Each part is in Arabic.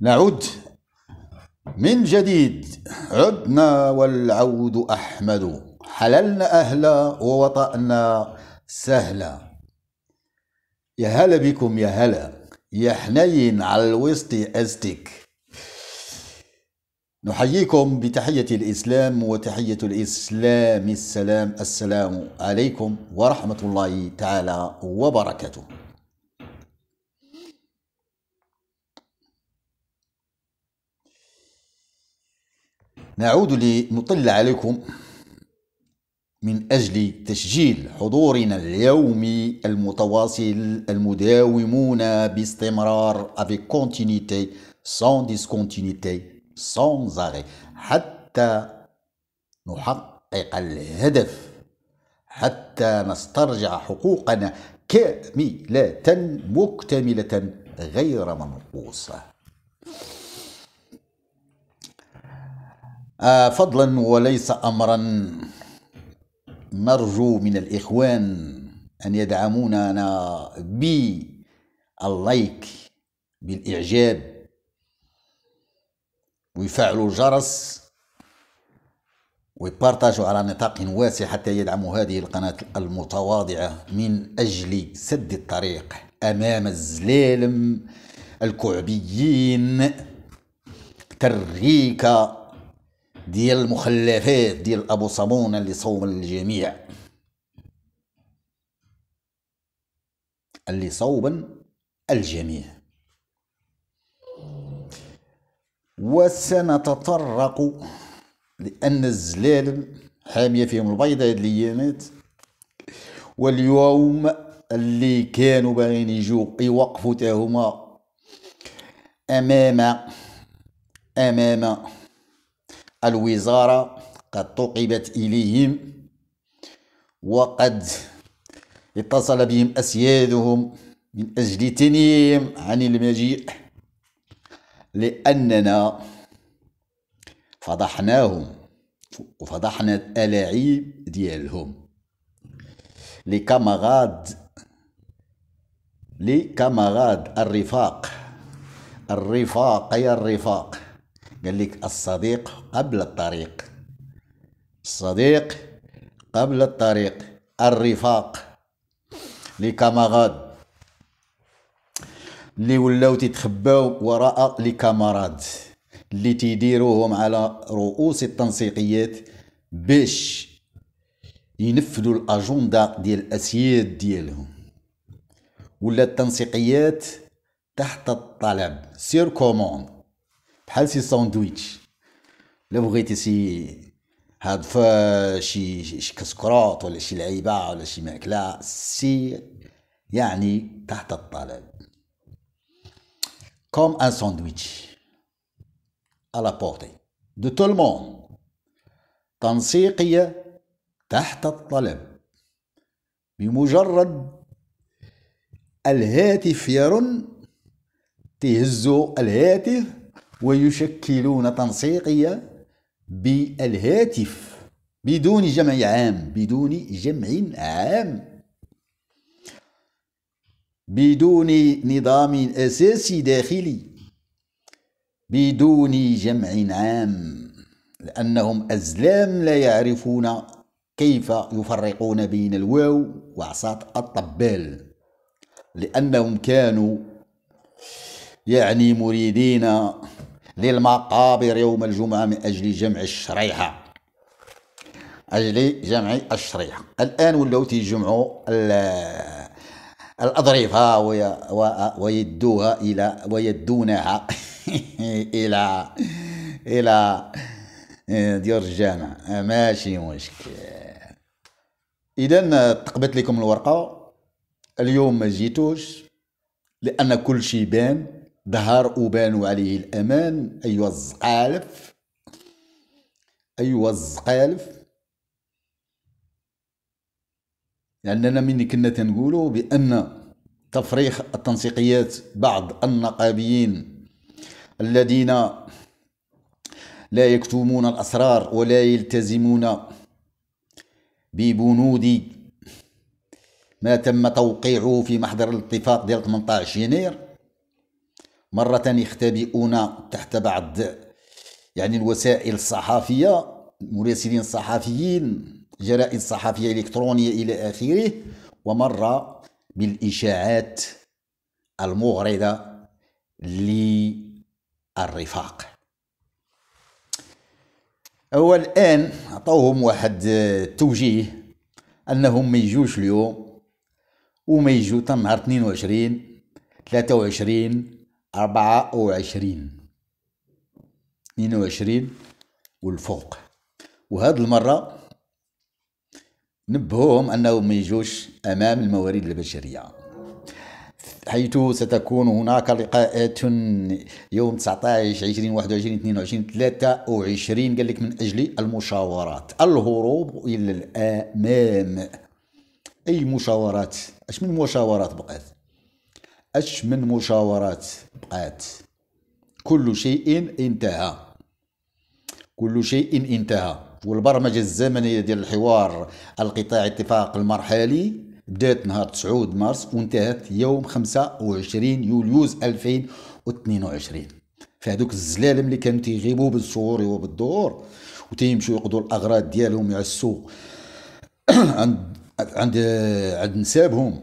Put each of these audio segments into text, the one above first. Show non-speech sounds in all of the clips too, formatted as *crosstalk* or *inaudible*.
نعود من جديد عدنا والعود أحمد حللنا أهلا ووطأنا سهلا يا هلا بكم يا هلا يا حنين على الوسط أزتك نحييكم بتحية الإسلام وتحية الإسلام السلام السلام عليكم ورحمة الله تعالى وبركاته نعود لنطل عليكم من أجل تسجيل حضورنا اليومي المتواصل المداومون باستمرار avec continuité sans discontinuité sans arrêt حتى نحقق الهدف حتى نسترجع حقوقنا كاملة مكتملة غير منقوصة آه، فضلا وليس امرا نرجو من الاخوان ان يدعموننا باللايك بالاعجاب ويفعلوا الجرس ويبارتاجوا على نطاق واسع حتى يدعموا هذه القناة المتواضعة من أجل سد الطريق أمام الزلالم الكعبيين تريكة ديال المخلفات ديال ابو صابون اللي صوم الجميع اللي صوب الجميع وسنتطرق لأن الزلال حامية فيهم البيضة هاد الأيامات واليوم اللي كانوا باغيين يجوا يوقفوا تا هما أمام أمام الوزارة قد توقبت إليهم وقد اتصل بهم أسيادهم من أجل تنيم عن المجيء لأننا فضحناهم وفضحنا الألاعيب ديالهم لكمغاد لكمغاد الرفاق الرفاق يا الرفاق قال لك الصديق قبل الطريق الصديق قبل الطريق الرفاق لي كاماراد اللي ولاو تيتخباو وراء لي كاماراد اللي تيديروهم على رؤوس التنسيقيات باش ينفذوا الاجنده ديال الاسياد ديالهم ولا التنسيقيات تحت الطلب سير كوموند بحال سي ساندويتش لا بغيتي سي هاد شي شي كسكروط ولا شي لعيبه ولا شي ماكله سي يعني تحت الطلب كوم ان ساندويتش à la portée de tout تنسيقية تحت الطلب بمجرد الهاتف يرن تهزو الهاتف ويشكلون تنسيقية بالهاتف بدون جمع عام بدون جمع عام بدون نظام أساسي داخلي بدون جمع عام لأنهم أزلام لا يعرفون كيف يفرقون بين الواو وعصات الطبال لأنهم كانوا يعني مريدين للمقابر يوم الجمعة من أجل جمع الشريحة أجل جمع الشريحة الآن ولاو تيجمعوا الأضرفة ويدوها إلى ويدونها *laughs* إلى إلى إيه، ديار الجامع ماشي مشكل إذا تقبت لكم الورقة اليوم ما جيتوش لأن كل شيء بان ظهر أبان عليه الأمان أيوا الزقالف أيوا الزقالف لأننا من كنا تنقولوا بأن تفريخ التنسيقيات بعض النقابيين الذين لا يكتمون الأسرار ولا يلتزمون ببنود ما تم توقيعه في محضر الاتفاق ديال 18 يناير مرة يختبئون تحت بعض يعني الوسائل الصحافية مراسلين صحفيين جرائد صحافية إلكترونية إلى آخره ومرة بالإشاعات المغرضة للرفاق هو الآن عطوهم واحد توجيه أنهم ما يجوش اليوم وما يجوا نهار 22 23 أربعة وعشرين اثنين وعشرين والفوق وهذه المرة نبهوهم أنهم ما يجوش أمام الموارد البشرية حيث ستكون هناك لقاءات يوم 19 20 21 22 23 قال لك من اجل المشاورات الهروب الى الامام اي مشاورات اش من مشاورات بقات اش من مشاورات بقات كل شيء انتهى كل شيء انتهى والبرمجة الزمنية ديال الحوار القطاعي اتفاق المرحلي بدات نهار 9 مارس وانتهت يوم 25 يوليوز 2022 فهذوك الزلالم اللي كانوا تيغيبوا بالشهور وبالدور وتيمشوا يقضوا الاغراض ديالهم يعسوا *coughs* عند عند عند نسابهم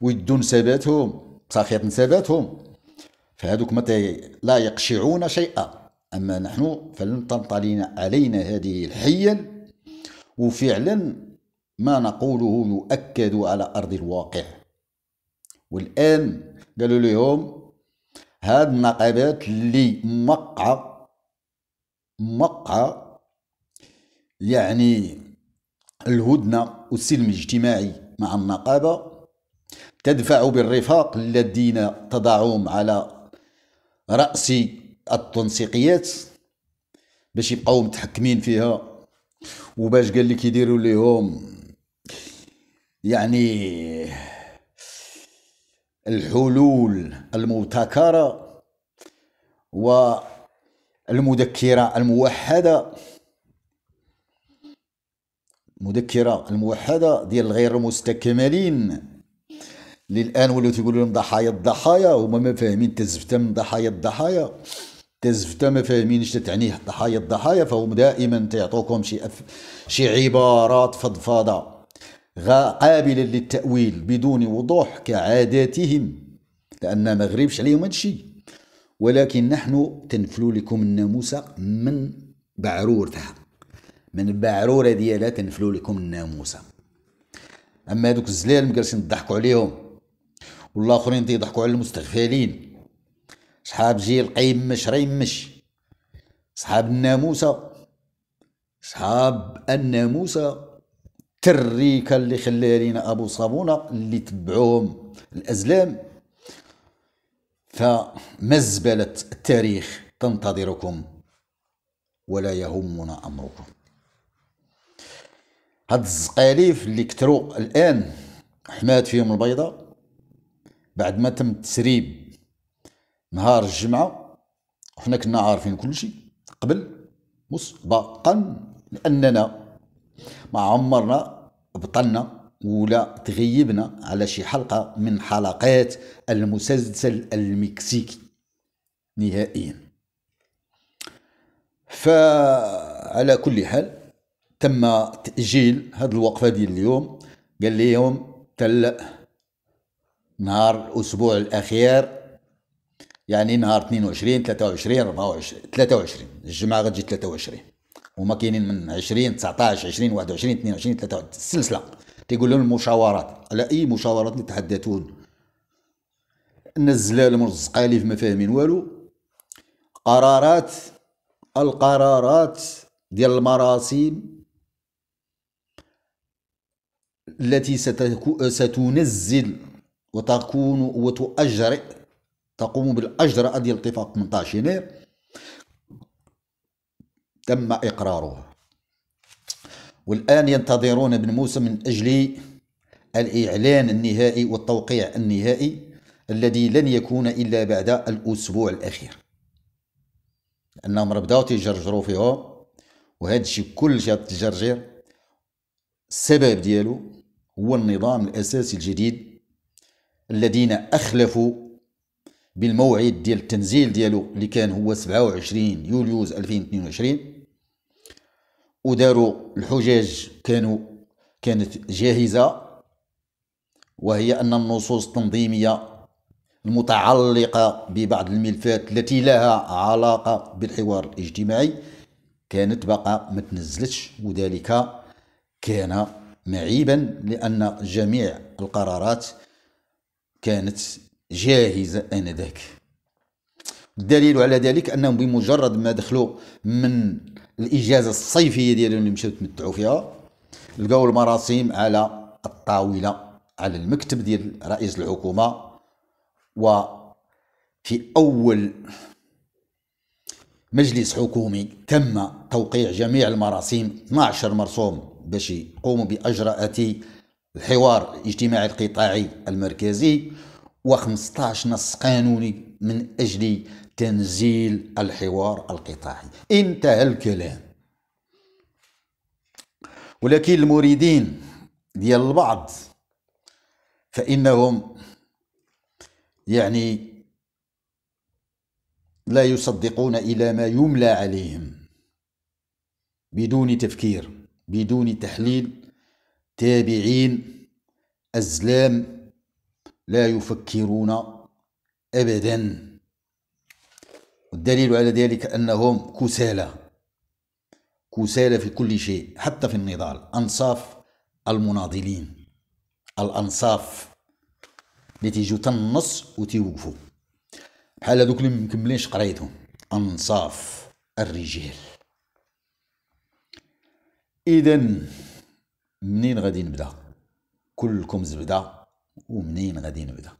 ويدوا نساباتهم صاخيه نساباتهم فهذوك متى لا يقشعون شيئا أما نحن فلن تنطلين علينا هذه الحيل وفعلا ما نقوله يؤكد على أرض الواقع والآن قالوا لهم هاد النقابات اللي مقع مقع يعني الهدنة والسلم الاجتماعي مع النقابة تدفع بالرفاق الذين تضعهم على رأسي التنسيقيات باش يبقاو متحكمين فيها وباش قال لك يديروا ليهم يعني الحلول المبتكرة والمذكرة الموحدة المذكرة الموحدة ديال الغير مستكملين للان ولاو تيقولوا لهم ضحايا الضحايا هما ما فاهمين تزفته من ضحايا الضحايا تزفته ما فاهمينش تعنيه ضحايا الضحايا فهم دائما تيعطوكم شي أف... شي عبارات فضفاضه قابله للتاويل بدون وضوح كعاداتهم لان ما غريبش عليهم هادشي ولكن نحن تنفلو لكم الناموسة من بعرورتها من بعرورة ديالها تنفلو لكم الناموسة أما هذوك الزلال مجالسين نضحكوا عليهم والاخرين تيضحكوا على المستغفلين صحاب جيل ريم مش صحاب الناموسه صحاب الناموسه تريكا اللي خلى لينا ابو صابونه اللي تبعوهم الازلام فمزبله التاريخ تنتظركم ولا يهمنا امركم هاد الزقاليف اللي كتروا الان حمات فيهم البيضه بعد ما تم تسريب نهار الجمعه وحنا كنا عارفين كل شيء قبل مسبقا لاننا ما عمرنا بطلنا ولا تغيبنا على شي حلقه من حلقات المسلسل المكسيكي نهائيا فعلى كل حال تم تاجيل هذه الوقفه ديال اليوم قال لهم تل نهار الاسبوع الاخير يعني نهار 22 23 24 23 الجمعه غتجي 23 هما كاينين من 20 19 20 21 22 23 السلسله تيقول لهم المشاورات على اي مشاورات يتحدثون ان الزلال مرزقه لي ما فاهمين والو قرارات القرارات ديال المراسيم التي ستنزل وتكون وتؤجر تقوم بالاجر ديال اتفاق 18 يناير تم إقرارها والآن ينتظرون بن موسى من أجل الإعلان النهائي والتوقيع النهائي الذي لن يكون إلا بعد الأسبوع الأخير لأنهم بداو تجرجروا فيه وهذا الشيء شيء تجرجر السبب ديالو هو النظام الأساسي الجديد الذين اخلفوا بالموعد ديال التنزيل ديالو اللي كان هو 27 يوليوز 2022 وداروا الحجاج كانوا كانت جاهزه وهي ان النصوص التنظيميه المتعلقه ببعض الملفات التي لها علاقه بالحوار الاجتماعي كانت بقى ما تنزلتش وذلك كان معيبا لان جميع القرارات كانت جاهزة آنذاك الدليل على ذلك أنهم بمجرد ما دخلوا من الإجازة الصيفية ديالهم اللي مشاو تمتعوا فيها لقاو المراسيم على الطاولة على المكتب ديال رئيس الحكومة وفي أول مجلس حكومي تم توقيع جميع المراسيم 12 مرسوم باش يقوموا بإجراءات الحوار الاجتماعي القطاعي المركزي و15 نص قانوني من أجل تنزيل الحوار القطاعي انتهى الكلام ولكن المريدين ديال البعض فإنهم يعني لا يصدقون إلى ما يملى عليهم بدون تفكير بدون تحليل تابعين أزلام لا يفكرون أبدا والدليل على ذلك أنهم كسالى كسالى في كل شيء حتى في النضال أنصاف المناضلين الأنصاف التي تيجيو تنص وتوقفوا بحال هذوك اللي مكملينش قرايتهم أنصاف الرجال إذا منين غادي نبدا كلكم زبده ومنين غادي نبدا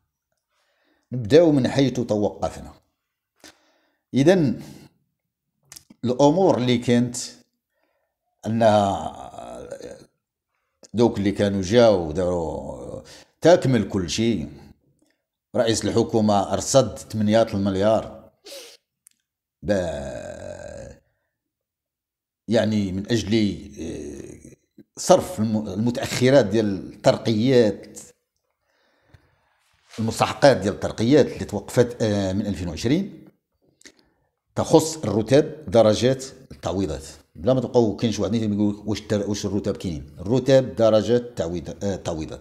نبداو من حيث توقفنا اذا الامور اللي كانت انها دوك اللي كانوا جاو داروا تاكمل كل شيء رئيس الحكومه ارصد 8 المليار يعني من اجل آه، صرف المتاخرات ديال الترقيات المستحقات ديال الترقيات اللي توقفت آه، من 2020 تخص الرتاب درجات التعويضات بلا ما تبقاو كاين شي واحد يقول واش واش الرتاب كاينين الرتاب درجات آه، التعويضات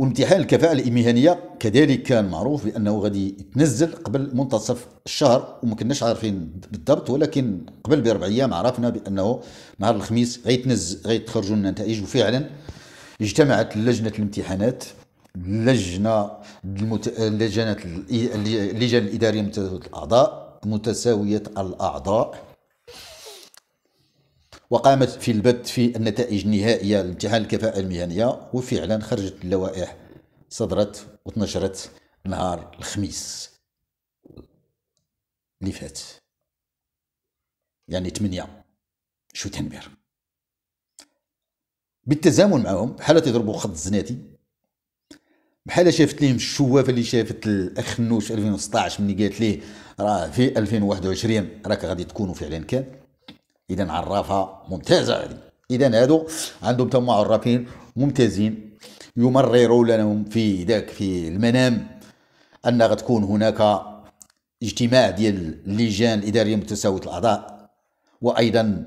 وامتحان الكفاءة المهنية كذلك كان معروف بأنه غادي يتنزل قبل منتصف الشهر وما كناش عارفين بالضبط ولكن قبل بأربع أيام عرفنا بأنه نهار الخميس غيتنزل غيتخرجوا لنا النتائج وفعلا اجتمعت لجنة الامتحانات لجنة المت... لجنة اللجان الإدارية متساوية الأعضاء متساوية الأعضاء وقامت في البت في النتائج النهائية لامتحان الكفاءة المهنية وفعلا خرجت اللوائح صدرت وتنشرت نهار الخميس اللي فات يعني 8 شو تنبير بالتزامن معهم بحال تضربوا خط الزناتي بحال شافت ليهم الشوافه اللي شافت الاخ نوش 2016 ملي قالت ليه راه في 2021 راك غادي تكونوا فعلا كان اذا عرافه ممتازه هذه اذا هادو عندهم تما عرافين ممتازين يمرروا لهم في ذاك في المنام ان غتكون هناك اجتماع ديال اللجان الاداريه متساويه الاعضاء وايضا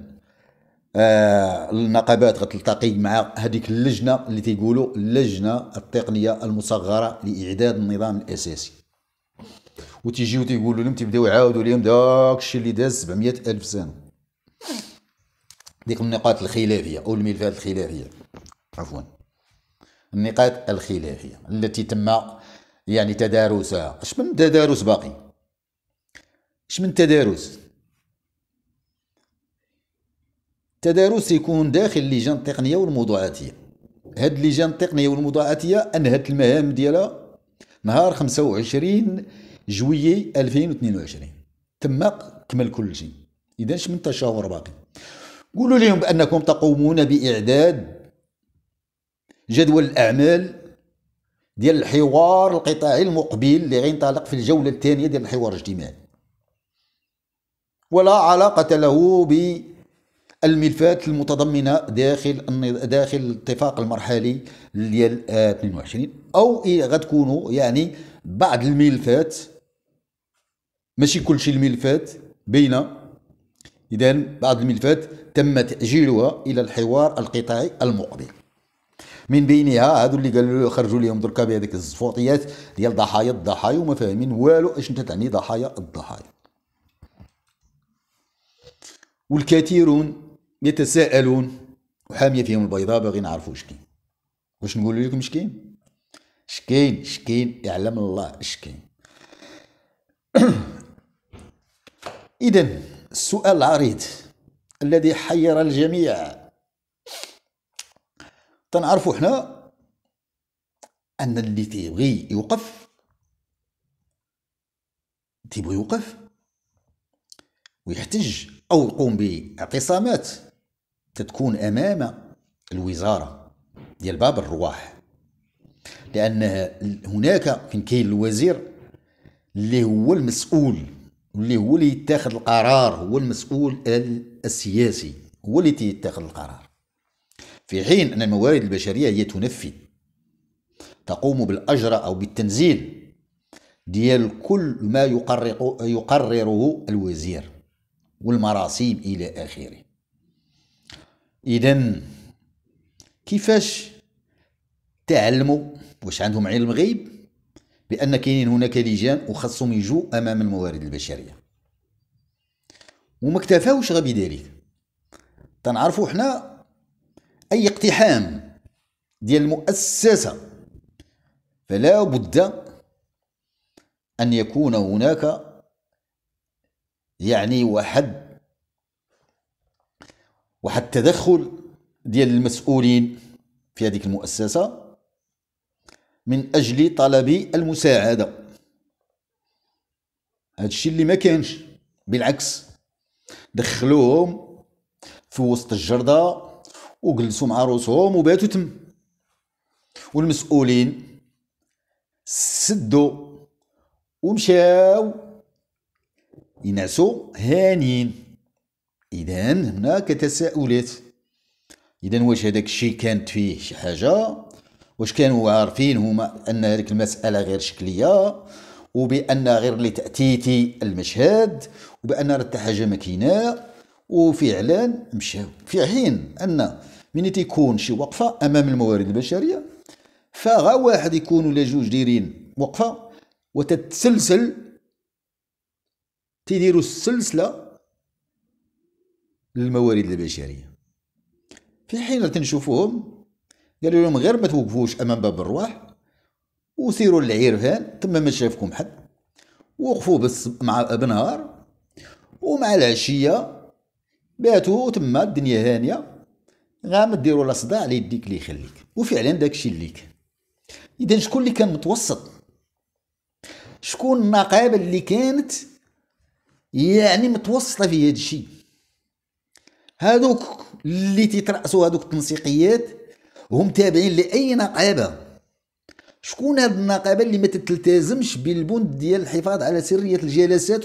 آه النقابات غتلتقي مع هذيك اللجنه اللي تيقولوا اللجنه التقنيه المصغره لاعداد النظام الاساسي وتيجيو تيقولوا لهم تيبداو يعاودوا لهم داك الشيء اللي داز 700 الف سنه ديك النقاط الخلافية أو الملفات الخلافية عفوا النقاط الخلافية التي تم يعني تدارسها اش من تدارس باقي اش من تدارس التدارس يكون داخل اللجان التقنيه والموضوعاتيه هاد اللجان التقنيه والموضوعاتيه انهت المهام ديالها نهار 25 جويي 2022 تما كمل كل شيء 11 من تشاور باقي قولوا لهم بأنكم تقومون بإعداد جدول الأعمال ديال الحوار القطاعي المقبل اللي غينطلق في الجولة الثانية ديال الحوار الاجتماعي ولا علاقة له بالملفات المتضمنة داخل داخل الاتفاق المرحلي ديال 22 آه، أو إيه غتكونوا يعني بعض الملفات ماشي كلشي الملفات بين إذا بعض الملفات تم تأجيلها إلى الحوار القطاعي المقبل من بينها هادو اللي قالوا خرجوا لهم دركا بهذيك الزفوطيات ديال ضحايا الضحايا وما فاهمين والو اش انت تعني ضحايا الضحايا والكثيرون يتساءلون وحاميه فيهم البيضاء باغيين نعرفوا اش كاين واش نقول لكم اش كاين اش كاين اش كاين يعلم الله اش كاين *coughs* اذا السؤال العريض الذي حير الجميع تنعرفوا حنا ان اللي تيبغي يوقف تيبغي يوقف ويحتج او يقوم باعتصامات تتكون امام الوزاره ديال باب الرواح لان هناك فين كاين الوزير اللي هو المسؤول اللي هو اللي يتخذ القرار هو المسؤول السياسي هو اللي يتخذ القرار في حين أن الموارد البشرية هي تنفذ تقوم بالاجر أو بالتنزيل ديال كل ما يقرر يقرره الوزير والمراسيم إلى آخره إذا كيفاش تعلموا واش عندهم علم غيب بان كاينين هناك لجان وخاصهم يجوا امام الموارد البشريه وما اكتفاوش غا بذلك تنعرفوا حنا اي اقتحام ديال المؤسسه فلا بد ان يكون هناك يعني واحد واحد التدخل ديال المسؤولين في هذيك المؤسسه من اجل طلب المساعده هذا الشيء اللي ما كانش بالعكس دخلوهم في وسط الجرده وجلسوا مع روسهم وباتوا تم والمسؤولين سدوا ومشاو ينعسوا هانيين اذا هناك تساؤلات اذا واش هذاك الشيء كانت فيه شي حاجه واش كانوا عارفين هما ان هذيك المساله غير شكليه وبان غير لتاتيتي المشهد وبان رتا حاجه ما وفعلا مشاو في حين ان من تيكون شي وقفه امام الموارد البشريه فغا واحد يكون ولا جوج دايرين وقفه وتتسلسل تيديروا السلسله للموارد البشريه في حين تنشوفوهم قالوا لهم غير ما توقفوش امام باب الرواح وسيروا للعيرفان تما ما شافكم حد وقفوا بس مع بنهار ومع العشيه باتوا تما الدنيا هانيه غام ديروا الاصداع على يديك اللي يخليك وفعلا داكشي اللي كان اذا شكون اللي كان متوسط شكون النقابه اللي كانت يعني متوسطه في هذا الشيء هادوك اللي تيترأسوا هادوك التنسيقيات وهم تابعين لاي نقابه شكون هاد النقابه اللي ما تلتزمش بالبند ديال الحفاظ على سريه الجلسات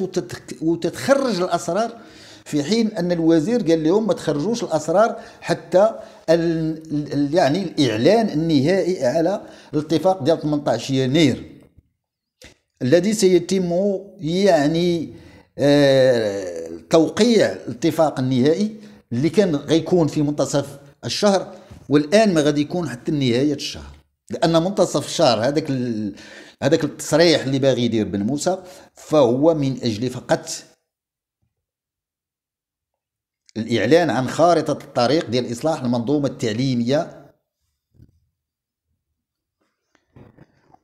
وتتخرج الاسرار في حين ان الوزير قال لهم ما تخرجوش الاسرار حتى الـ يعني الاعلان النهائي على الاتفاق ديال 18 يناير الذي سيتم يعني آه توقيع الاتفاق النهائي اللي كان غيكون في منتصف الشهر والان ما غادي يكون حتى نهايه الشهر لان منتصف الشهر هذاك هذاك التصريح اللي باغي يدير بن موسى فهو من اجل فقط الاعلان عن خارطه الطريق ديال اصلاح المنظومه التعليميه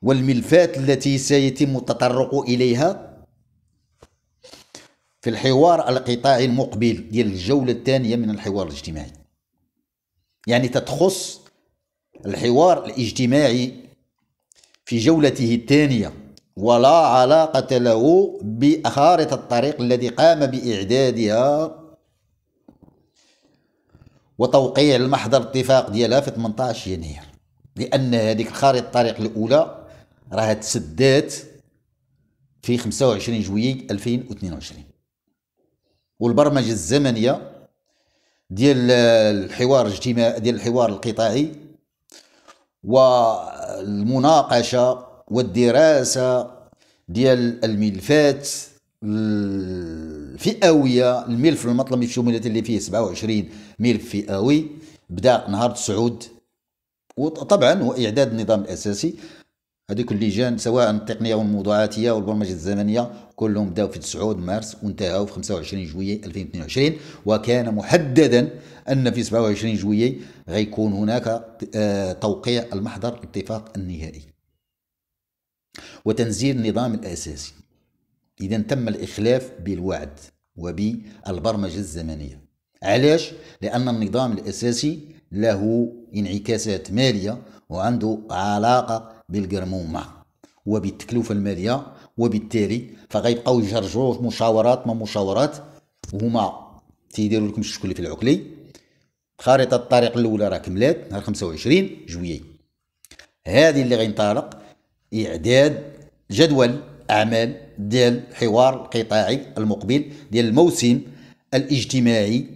والملفات التي سيتم التطرق اليها في الحوار القطاعي المقبل ديال الجوله الثانيه من الحوار الاجتماعي يعني تتخص الحوار الاجتماعي في جولته الثانية ولا علاقة له بخارطة الطريق الذي قام بإعدادها وتوقيع المحضر الاتفاق ديالها في 18 يناير لأن هذيك الخارطة الطريق الأولى راها تسدات في 25 جويلية 2022 والبرمجة الزمنية ديال الحوار الاجتماعي ديال الحوار القطاعي والمناقشه والدراسه ديال الملفات الفئويه الملف المطلبي في الشموليه اللي فيه 27 ملف فئوي بدا نهار الصعود وطبعا هو اعداد النظام الاساسي هذوك اللجان سواء التقنيه والموضوعاتيه والبرمجه الزمنيه كلهم بداوا في 9 مارس وانتهوا في 25 جوية 2022 وكان محددا أن في 27 جوية غيكون هناك آه، توقيع المحضر الاتفاق النهائي وتنزيل النظام الأساسي إذا تم الإخلاف بالوعد وبالبرمجة الزمنية علاش؟ لأن النظام الأساسي له انعكاسات مالية وعنده علاقة بالقرمومة وبالتكلفة المالية وبالتالي فغيبقاو يجرجوا في مشاورات ما مشاورات وهما تيديروا لكم الشكل في العكلي خريطه الطريق الاولى راه كملات نهار 25 جويي هذه اللي غينطلق اعداد جدول اعمال ديال الحوار القطاعي المقبل ديال الموسم الاجتماعي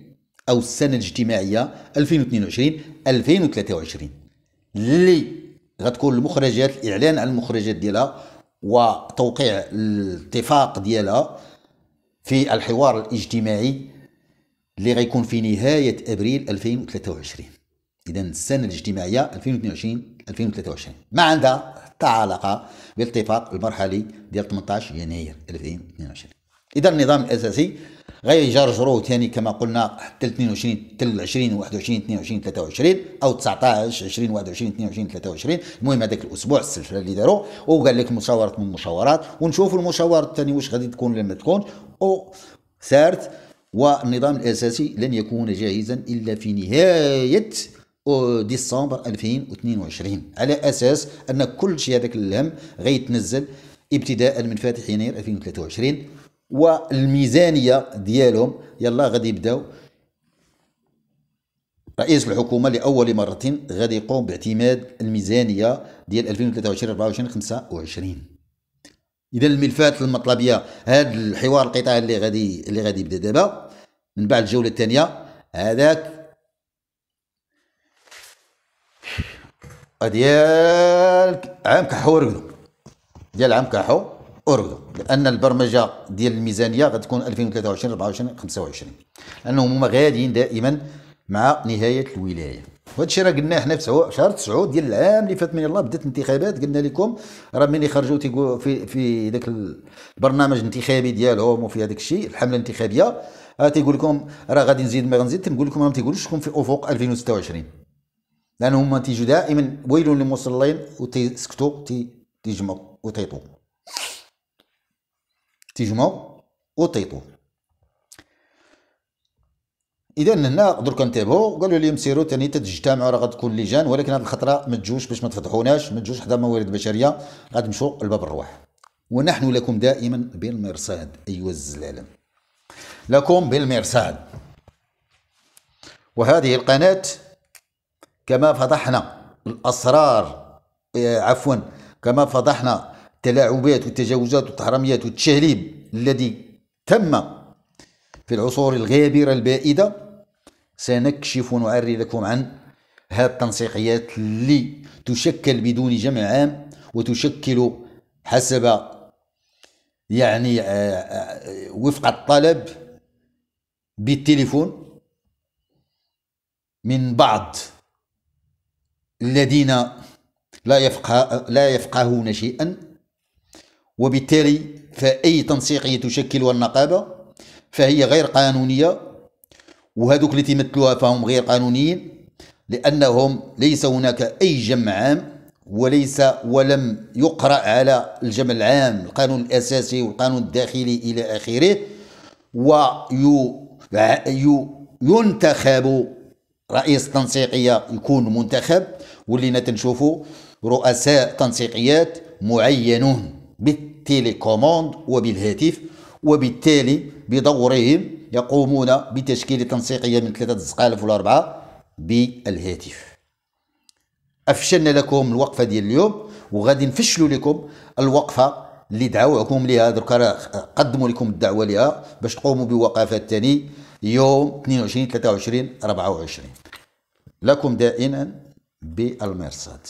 او السنه الاجتماعيه 2022 2023 اللي غتكون المخرجات الاعلان عن المخرجات ديالها وتوقيع الاتفاق ديالها في الحوار الاجتماعي اللي غيكون في نهاية أبريل 2023 إذا السنة الاجتماعية 2022 2023 ما عندها علاقة بالاتفاق المرحلي ديال 18 يناير 2022 إذا النظام الأساسي غير جرو ثاني كما قلنا حتى 22 تل 20 21 22 23 او 19 20 21 22 23 المهم هذاك الاسبوع السلسله اللي داروا وقال لك مشاوره من المشاورات ونشوف المشاورات الثاني واش غادي تكون ولا ما تكونش او سارت والنظام الاساسي لن يكون جاهزا الا في نهايه ديسمبر 2022 على اساس ان كل شيء هذاك الهم غيتنزل ابتداء من فاتح يناير 2023 والميزانيه ديالهم يلا غادي يبداو رئيس الحكومه لاول مره غادي يقوم باعتماد الميزانيه ديال 2023 24 25 اذا الملفات المطلبيه هذا الحوار القطاعي اللي غادي اللي غادي يبدا دابا من بعد الجوله الثانيه هذاك ديال عام كحو ورقدو ديال عام كحو اورغدو لان البرمجه ديال الميزانيه غتكون 2023 24 25 لانهم هما غاديين دائما مع نهايه الولايه وهذا الشيء راه قلناه حنا في شهر 9 ديال العام اللي فات من يلاه بدات الانتخابات قلنا لكم راه ملي خرجوا تيقولوا في في ذاك البرنامج الانتخابي ديالهم وفي هذاك الشيء الحمله الانتخابيه آه، تيقول لكم راه غادي نزيد ما غنزيد تنقول لكم ما تيقولوش شكون في افق 2026 لان هما تيجوا دائما ويل للمصلين وتيسكتوا تيجمعوا وتيطوا تيجمعوا وطيطوا اذا هنا درك نتابعوا قالوا لي مسيرو ثاني تتجتمعوا راه غتكون لجان ولكن هذه الخطره ما تجوش باش ما تفضحوناش ما تجوش حدا موارد بشريه غتمشوا لباب الروح ونحن لكم دائما بالمرصاد ايها الزلالم لكم بالمرصاد وهذه القناه كما فضحنا الاسرار آه، عفوا كما فضحنا التلاعبات والتجاوزات والتحرميات والتشهليب الذي تم في العصور الغابرة البائدة سنكشف ونعري لكم عن هذه التنسيقيات اللي تشكل بدون جمع عام وتشكل حسب يعني آه، آه، وفق الطلب بالتليفون من بعض الذين لا يفقه لا يفقهون شيئا وبالتالي فأي تنسيقية تشكلها النقابة فهي غير قانونية وهذوك اللي تمثلوها فهم غير قانونيين لأنهم ليس هناك أي جمع عام وليس ولم يقرأ على الجمع العام القانون الأساسي والقانون الداخلي إلى آخره وينتخب رئيس تنسيقية يكون منتخب ولينا تنشوفوا رؤساء تنسيقيات معينون بالتيليكوموند وبالهاتف وبالتالي بدورهم يقومون بتشكيل تنسيقية من ثلاثة الزقالف ولا أربعة بالهاتف أفشلنا لكم الوقفة ديال اليوم وغادي نفشلوا لكم الوقفة اللي دعوكم لها دركا قدموا لكم الدعوة لها باش تقوموا بوقفات ثاني يوم 22 23 24 لكم دائما بالمرصاد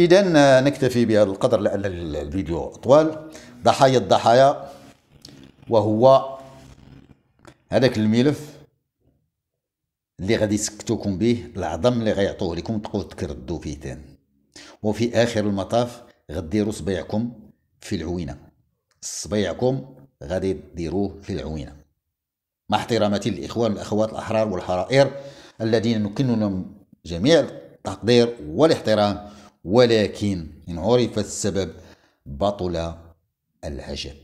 إذا آه، نكتفي بهذا القدر لأن الفيديو طوال ضحايا الضحايا وهو هذاك الملف اللي غادي يسكتوكم به العظم اللي غيعطوه لكم تبقاو تكردوا فيه تاني وفي اخر المطاف غديروا صبيعكم في العوينه صبيعكم غادي ديروه في العوينه مع احتراماتي للاخوان والاخوات الاحرار والحرائر الذين نكنهم جميع التقدير والاحترام ولكن إن عرف السبب بطل العجب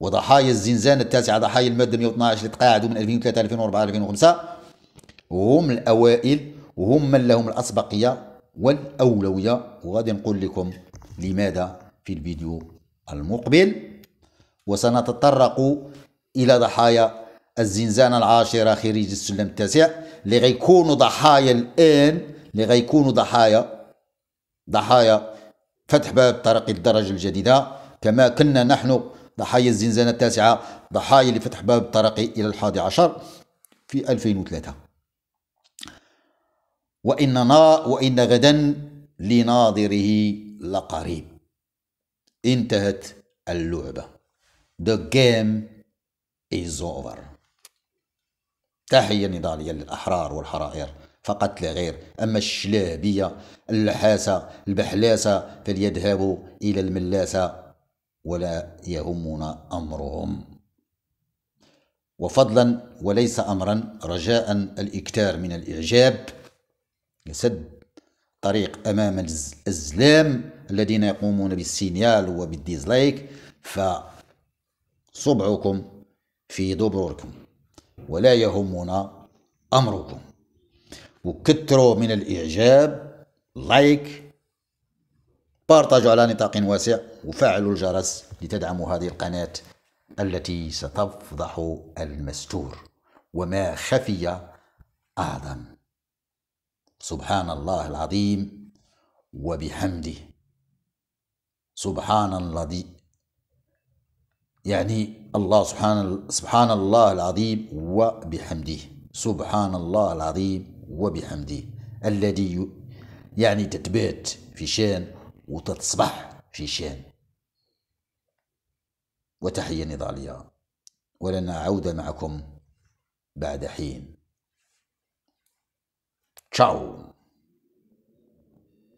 وضحايا الزنزانة التاسعة ضحايا المادة 112 اللي تقاعدوا من 2003 2004 2005 هم الأوائل وهم من لهم الأسبقية والأولوية وغادي نقول لكم لماذا في الفيديو المقبل وسنتطرق إلى ضحايا الزنزانة العاشرة خريج السلم التاسع اللي غيكونوا ضحايا الآن اللي غيكونوا ضحايا ضحايا فتح باب طريق الدرجة الجديدة كما كنا نحن ضحايا الزنزانة التاسعة ضحايا لفتح باب الطريق إلى الحادي عشر في 2003 وإننا وإن غدا لناظره لقريب انتهت اللعبة The game is over تحية نضالية للأحرار والحرائر فقط لا غير أما الشلابية اللحاسة البحلاسة فليذهبوا إلى الملاسة ولا يهمنا أمرهم وفضلا وليس أمرا رجاء الإكتار من الإعجاب يسد طريق أمام الزلام الذين يقومون بالسينيال وبالديزلايك فصبعكم في دبركم ولا يهمنا أمركم وكتروا من الإعجاب لايك بارتاجوا على نطاق واسع وفعلوا الجرس لتدعموا هذه القناة التي ستفضح المستور وما خفي أعظم سبحان الله العظيم وبحمده سبحان الذي يعني الله سبحان سبحان الله العظيم وبحمده سبحان الله العظيم وبحمده الذي يعني تتبات في شان وتتصبح في شان وتحية نضالية ولنا عودة معكم بعد حين تشاو